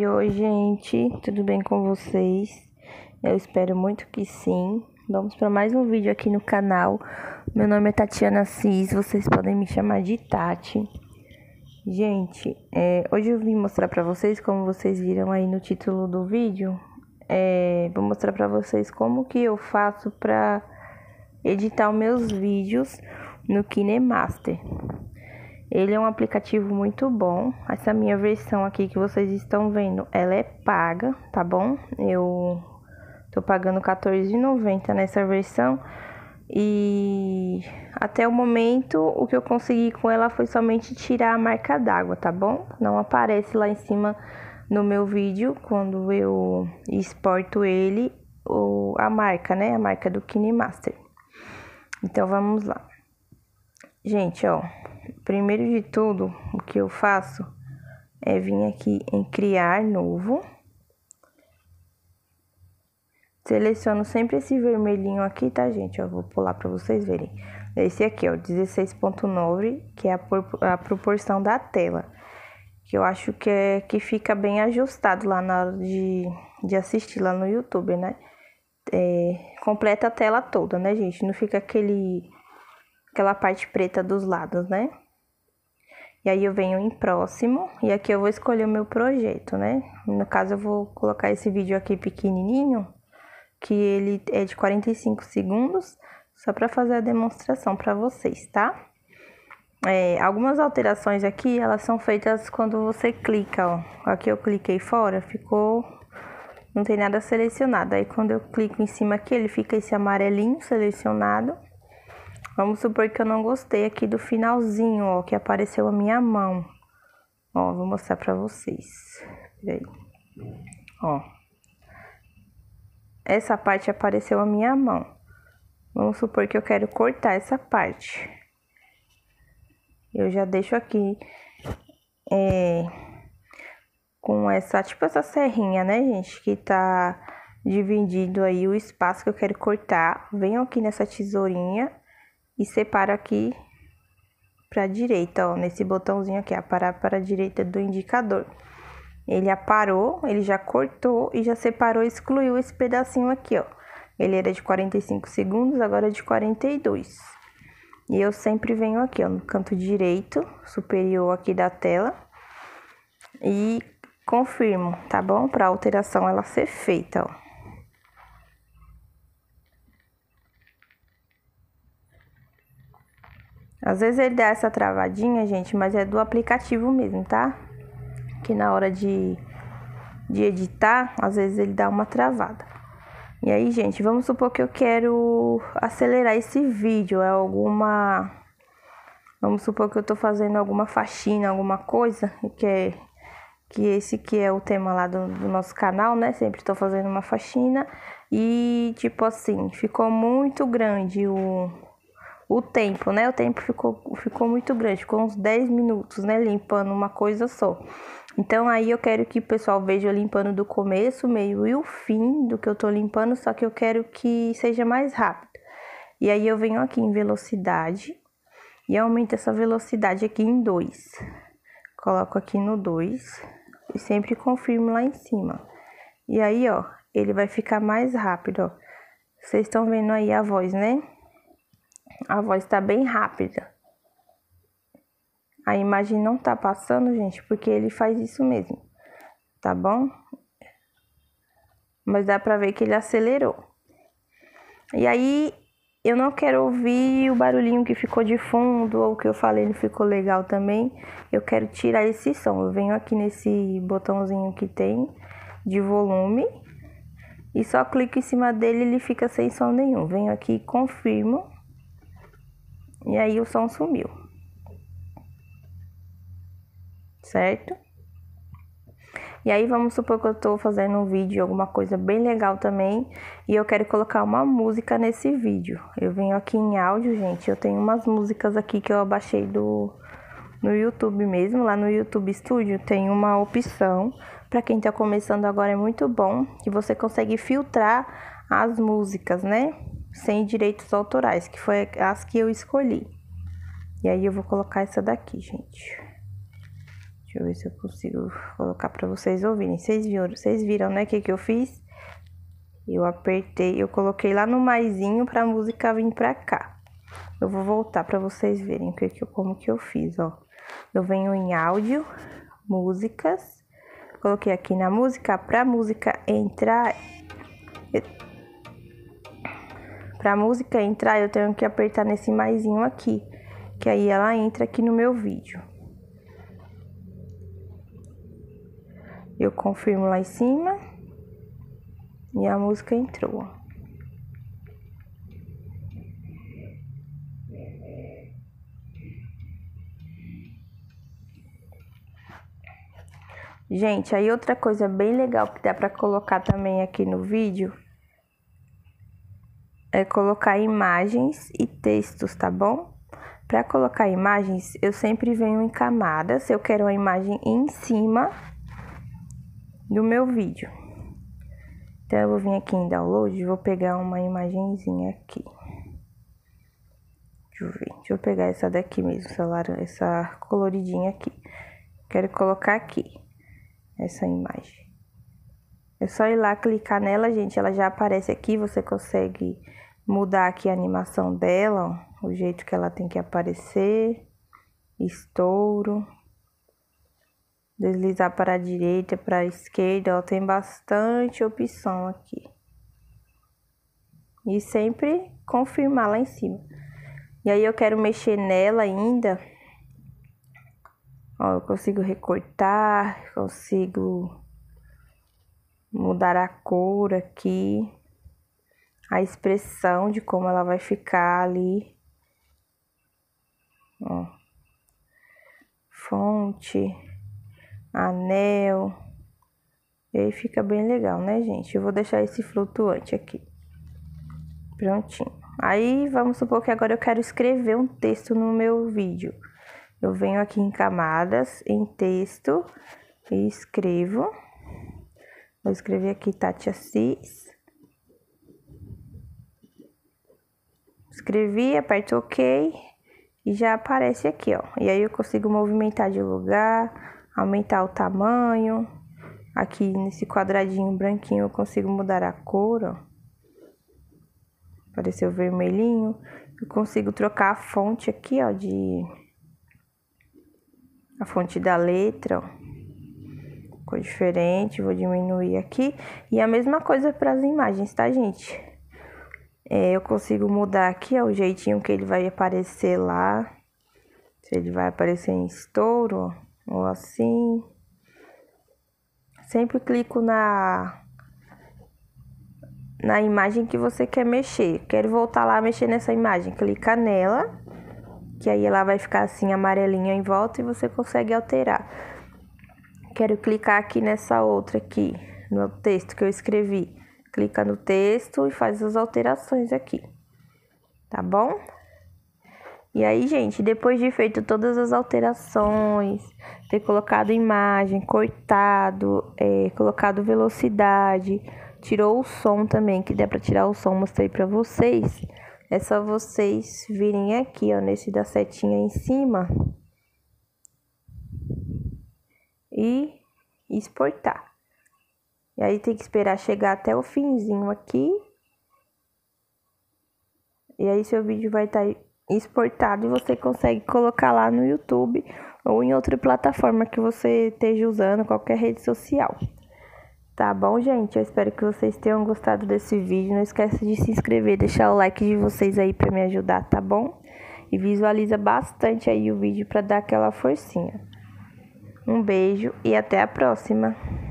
Oi, oi, gente, tudo bem com vocês? Eu espero muito que sim. Vamos para mais um vídeo aqui no canal. Meu nome é Tatiana Cis, vocês podem me chamar de Tati. Gente, é, hoje eu vim mostrar para vocês, como vocês viram aí no título do vídeo, é, vou mostrar para vocês como que eu faço para editar os meus vídeos no KineMaster. Ele é um aplicativo muito bom. Essa minha versão aqui que vocês estão vendo, ela é paga, tá bom? Eu tô pagando R$14,90 nessa versão. E até o momento, o que eu consegui com ela foi somente tirar a marca d'água, tá bom? Não aparece lá em cima no meu vídeo quando eu exporto ele, ou a marca, né? A marca do KineMaster. Então vamos lá. Gente, ó, primeiro de tudo, o que eu faço é vir aqui em criar novo. Seleciono sempre esse vermelhinho aqui, tá, gente? Eu vou pular para vocês verem. Esse aqui, ó, 16.9, que é a, a, proporção da tela. Que eu acho que, é, que fica bem ajustado lá na hora de, de assistir lá no YouTube, né? É, completa a tela toda, né, gente? Não fica aquele aquela parte preta dos lados, né? E aí eu venho em próximo e aqui eu vou escolher o meu projeto, né? No caso eu vou colocar esse vídeo aqui pequenininho, que ele é de 45 segundos, só para fazer a demonstração para vocês, tá? É, algumas alterações aqui, elas são feitas quando você clica, ó. Aqui eu cliquei fora, ficou... Não tem nada selecionado. Aí quando eu clico em cima aqui, ele fica esse amarelinho selecionado. Vamos supor que eu não gostei aqui do finalzinho, ó, que apareceu a minha mão. Ó, vou mostrar pra vocês. Peraí. Ó. Essa parte apareceu a minha mão. Vamos supor que eu quero cortar essa parte. Eu já deixo aqui é, com essa, tipo essa serrinha, né, gente? Que tá dividindo aí o espaço que eu quero cortar. Venho aqui nessa tesourinha e separa aqui para a direita, ó, nesse botãozinho aqui, aparar para a direita do indicador. Ele aparou, ele já cortou e já separou, excluiu esse pedacinho aqui, ó. Ele era de 45 segundos, agora é de 42. E eu sempre venho aqui, ó, no canto direito, superior aqui da tela, e confirmo, tá bom? Para a alteração ela ser feita, ó. Às vezes ele dá essa travadinha, gente, mas é do aplicativo mesmo, tá? Que na hora de, de editar, às vezes ele dá uma travada. E aí, gente, vamos supor que eu quero acelerar esse vídeo, é alguma... Vamos supor que eu tô fazendo alguma faxina, alguma coisa, que é que esse que é o tema lá do, do nosso canal, né? Sempre estou fazendo uma faxina e tipo assim, ficou muito grande o o tempo, né? O tempo ficou, ficou muito grande, ficou uns 10 minutos, né? Limpando uma coisa só. Então aí eu quero que o pessoal veja limpando do começo, meio e o fim do que eu tô limpando, só que eu quero que seja mais rápido. E aí eu venho aqui em velocidade e aumento essa velocidade aqui em 2. Coloco aqui no 2 e sempre confirmo lá em cima. E aí, ó, ele vai ficar mais rápido, ó. Vocês estão vendo aí a voz, né? A voz está bem rápida. A imagem não está passando, gente, porque ele faz isso mesmo, tá bom? Mas dá para ver que ele acelerou. E aí, eu não quero ouvir o barulhinho que ficou de fundo ou que eu falei não ficou legal também. Eu quero tirar esse som. Eu venho aqui nesse botãozinho que tem de volume e só clico em cima dele ele fica sem som nenhum. Venho aqui e confirmo. E aí o som sumiu. Certo? E aí vamos supor que eu estou fazendo um vídeo, alguma coisa bem legal também, e eu quero colocar uma música nesse vídeo. Eu venho aqui em áudio, gente, eu tenho umas músicas aqui que eu abaixei do no YouTube mesmo, lá no YouTube Studio tem uma opção para quem está começando agora é muito bom, que você consegue filtrar as músicas, né? sem direitos autorais, que foi as que eu escolhi. E aí eu vou colocar essa daqui, gente. Deixa eu ver se eu consigo colocar para vocês ouvirem. Vocês viram, vocês viram, né, o que que eu fiz? Eu apertei, eu coloquei lá no maisinho para a música vir para cá. Eu vou voltar para vocês verem que que eu, como que eu fiz, ó. Eu venho em áudio, músicas, coloquei aqui na música para música entrar. Eu para a música entrar, eu tenho que apertar nesse maisinho aqui, que aí ela entra aqui no meu vídeo. Eu confirmo lá em cima e a música entrou. Gente, aí outra coisa bem legal que dá para colocar também aqui no vídeo é colocar imagens e textos, tá bom? Para colocar imagens, eu sempre venho em camadas. Eu quero uma imagem em cima do meu vídeo. Então, eu vou vir aqui em download, vou pegar uma imagenzinha aqui. Deixa eu ver, deixa eu pegar essa daqui mesmo, essa, laranja, essa coloridinha aqui. Quero colocar aqui essa imagem. É só ir lá clicar nela, gente, ela já aparece aqui, você consegue mudar aqui a animação dela, ó, o jeito que ela tem que aparecer, estouro, deslizar para a direita, para a esquerda, ó, tem bastante opção aqui. E sempre confirmar lá em cima. E aí eu quero mexer nela ainda. Ó, eu consigo recortar, consigo mudar a cor aqui a expressão de como ela vai ficar ali. Ó. Fonte, anel. E aí fica bem legal, né, gente? Eu vou deixar esse flutuante aqui. Prontinho. Aí, vamos supor que agora eu quero escrever um texto no meu vídeo. Eu venho aqui em camadas, em texto, e escrevo. Vou escrever aqui Tati Assis. Escrevi, aperto OK e já aparece aqui, ó. E aí eu consigo movimentar de lugar, aumentar o tamanho. Aqui nesse quadradinho branquinho eu consigo mudar a cor, ó. Apareceu vermelhinho. Eu consigo trocar a fonte aqui, ó, de... A fonte da letra, ó ficou diferente, vou diminuir aqui. E a mesma coisa para as imagens, tá, gente? É, eu consigo mudar aqui ó, o jeitinho que ele vai aparecer lá. Se ele vai aparecer em estouro, ou assim. Sempre clico na na imagem que você quer mexer. Quero voltar lá mexer nessa imagem, clica nela, que aí ela vai ficar assim amarelinha em volta e você consegue alterar. Quero clicar aqui nessa outra aqui, no texto que eu escrevi clica no texto e faz as alterações aqui, tá bom? E aí, gente, depois de feito todas as alterações, ter colocado imagem, cortado, é, colocado velocidade, tirou o som também, que dá para tirar o som, mostrei para vocês. É só vocês virem aqui, ó, nesse da setinha em cima e exportar. E aí tem que esperar chegar até o finzinho aqui. E aí seu vídeo vai estar tá exportado e você consegue colocar lá no YouTube ou em outra plataforma que você esteja usando, qualquer rede social. Tá bom, gente? Eu espero que vocês tenham gostado desse vídeo. Não esqueça de se inscrever, deixar o like de vocês aí para me ajudar, tá bom? E visualiza bastante aí o vídeo para dar aquela forcinha. Um beijo e até a próxima.